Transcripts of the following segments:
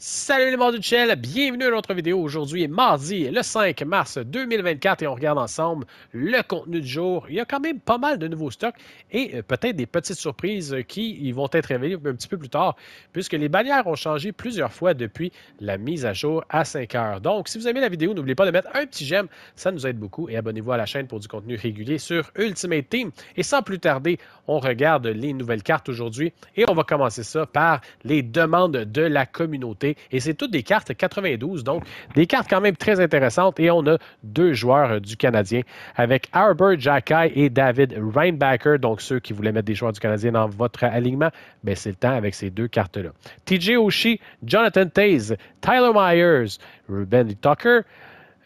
Salut les du ciel bienvenue à notre vidéo. Aujourd'hui est mardi, le 5 mars 2024 et on regarde ensemble le contenu du jour. Il y a quand même pas mal de nouveaux stocks et euh, peut-être des petites surprises qui vont être révélées un petit peu plus tard puisque les bannières ont changé plusieurs fois depuis la mise à jour à 5 heures. Donc, si vous aimez la vidéo, n'oubliez pas de mettre un petit j'aime, ça nous aide beaucoup et abonnez-vous à la chaîne pour du contenu régulier sur Ultimate Team. Et sans plus tarder, on regarde les nouvelles cartes aujourd'hui et on va commencer ça par les demandes de la communauté. Et c'est toutes des cartes 92, donc des cartes quand même très intéressantes. Et on a deux joueurs euh, du Canadien avec Harbert jackie et David Reinbacker. Donc, ceux qui voulaient mettre des joueurs du Canadien dans votre alignement, ben c'est le temps avec ces deux cartes-là. TJ Oshie, Jonathan Taze, Tyler Myers, Ruben Tucker,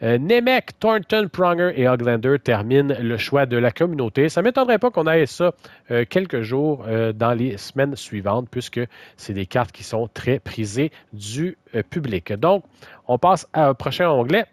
euh, Nemec, Thornton, Pronger et Oglander terminent le choix de la communauté. Ça ne m'étonnerait pas qu'on aille ça euh, quelques jours euh, dans les semaines suivantes, puisque c'est des cartes qui sont très prisées du public. Donc, on passe un prochain onglet.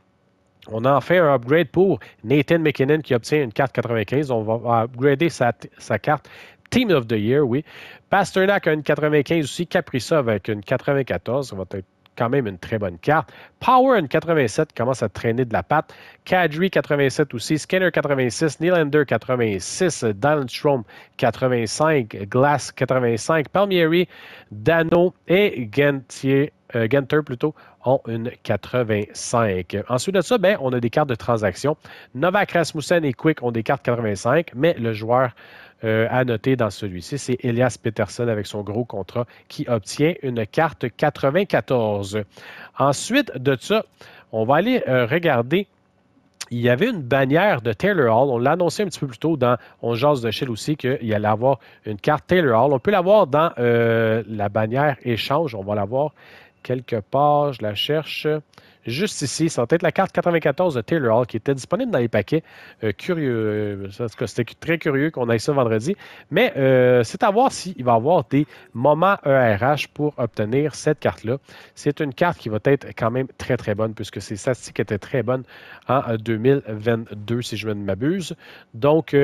On a fait un upgrade pour Nathan McKinnon qui obtient une carte 95. On va upgrader sa, carte Team of the Year, oui. Pasternak a une 95 aussi, Caprissa avec une 94. Ça va être quand même une très bonne carte. Power une 87 commence à traîner de la patte. Kadri 87 aussi. Skinner 86. Nylander 86. Dalstrom 85. Glass 85. Palmieri, Dano et Gentier euh, Genter plutôt, ont une 85. Ensuite de ça, ben, on a des cartes de transaction. Novak Rasmussen et Quick ont des cartes 85, mais le joueur euh, à noter dans celui-ci, c'est Elias Peterson avec son gros contrat qui obtient une carte 94. Ensuite de ça, on va aller euh, regarder il y avait une bannière de Taylor Hall. On l'a annoncé un petit peu plus tôt dans On jase de Shell aussi qu'il allait avoir une carte Taylor Hall. On peut l'avoir dans euh, la bannière échange. On va l'avoir quelque part. Je la cherche juste ici. Ça va être la carte 94 de Taylor Hall qui était disponible dans les paquets. Euh, curieux. Euh, c'était très curieux qu'on ait ça vendredi. Mais euh, c'est à voir s'il va y avoir des moments ERH pour obtenir cette carte-là. C'est une carte qui va être quand même très, très bonne puisque ces statistiques étaient très bonnes en 2022, si je ne m'abuse. Donc,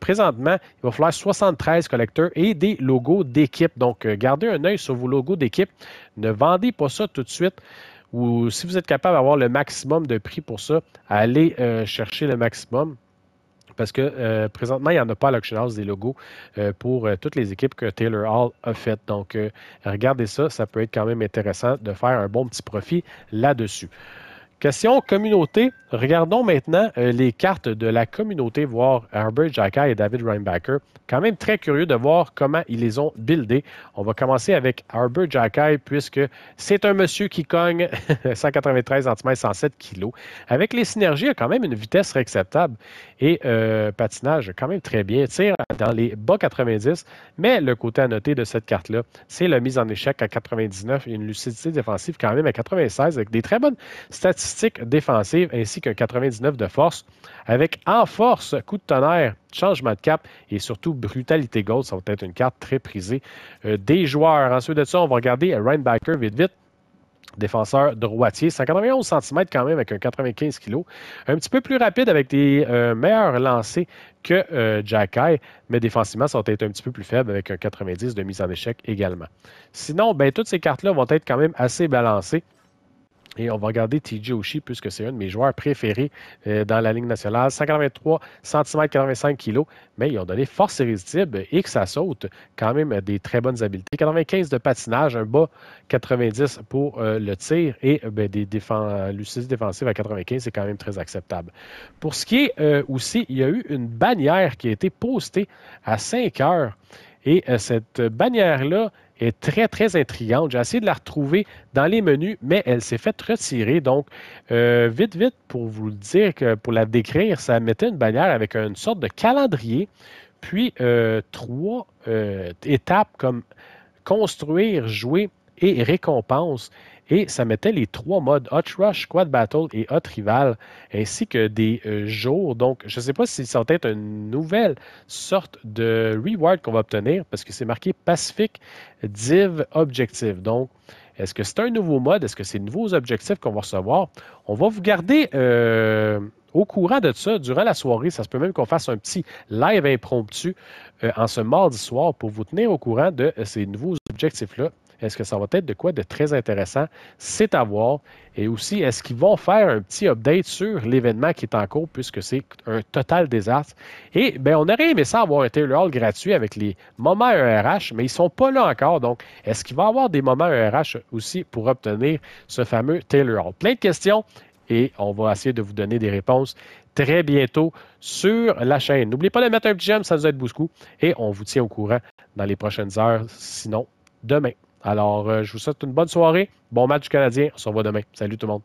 présentement, il va falloir 73 collecteurs et des logos d'équipe. Donc, gardez un œil sur vos logos d'équipe. Ne vendez pas ça tout de suite ou si vous êtes capable d'avoir le maximum de prix pour ça, allez euh, chercher le maximum. Parce que euh, présentement, il n'y en a pas à l'auction house des logos euh, pour toutes les équipes que Taylor Hall a faites. Donc, regardez ça, ça peut être quand même intéressant de faire un bon petit profit là-dessus. Question communauté. Regardons maintenant euh, les cartes de la communauté, voir Herbert Jacka et David Reinbacker. Quand même très curieux de voir comment ils les ont buildés. On va commencer avec Herbert Jacka puisque c'est un monsieur qui cogne 193 cm, 107 kg. Avec les synergies, il a quand même une vitesse acceptable et euh, patinage quand même très bien. Tire dans les bas 90, mais le côté à noter de cette carte-là, c'est la mise en échec à 99 une lucidité défensive quand même à 96 avec des très bonnes statistiques défensive ainsi qu'un 99 de force, avec en force, coup de tonnerre, changement de cap et surtout brutalité gold. Ça va être une carte très prisée euh, des joueurs. Ensuite de ça, on va regarder Ryan vite vite défenseur droitier. 191 cm quand même avec un 95 kg. Un petit peu plus rapide avec des euh, meilleurs lancers que euh, Jacky, mais défensivement, ça va être un petit peu plus faible avec un 90 de mise en échec également. Sinon, ben, toutes ces cartes-là vont être quand même assez balancées. Et on va regarder TJ Oshie, puisque c'est un de mes joueurs préférés euh, dans la Ligue nationale. 183 cm, 85 kg, mais ils ont donné force irrésistible et que ça saute quand même des très bonnes habiletés. 95 de patinage, un bas 90 pour euh, le tir et euh, ben, des lucidité défensive à 95, c'est quand même très acceptable. Pour ce qui est aussi, il y a eu une bannière qui a été postée à 5 heures et euh, cette bannière-là est très, très intrigante. J'ai essayé de la retrouver dans les menus, mais elle s'est faite retirer. Donc, euh, vite, vite, pour vous le dire, que pour la décrire, ça mettait une bannière avec une sorte de calendrier, puis euh, trois étapes comme construire, jouer et récompense. Et ça mettait les trois modes Hot Rush, Quad Battle et Hot Rival, ainsi que des euh, jours. Donc, je ne sais pas si ça va être une nouvelle sorte de reward qu'on va obtenir, parce que c'est marqué Pacific Div Objective. Donc, est-ce que c'est un nouveau mode? Est-ce que c'est de nouveaux objectifs qu'on va recevoir? On va vous garder euh, au courant de ça durant la soirée. Ça se peut même qu'on fasse un petit live impromptu euh, en ce mardi soir pour vous tenir au courant de ces nouveaux objectifs-là. Est-ce que ça va être de quoi de très intéressant? C'est à voir. Et aussi, est-ce qu'ils vont faire un petit update sur l'événement qui est en cours puisque c'est un total désastre? Et bien, on aurait aimé ça avoir un Taylor Hall gratuit avec les moments ERH, mais ils ne sont pas là encore. Donc, est-ce qu'il va y avoir des moments ERH aussi pour obtenir ce fameux Taylor Hall? Plein de questions et on va essayer de vous donner des réponses très bientôt sur la chaîne. N'oubliez pas de mettre un petit j'aime, ça nous aide beaucoup et on vous tient au courant dans les prochaines heures, sinon demain. Alors, euh, je vous souhaite une bonne soirée. Bon match du Canadien. On se revoit demain. Salut tout le monde.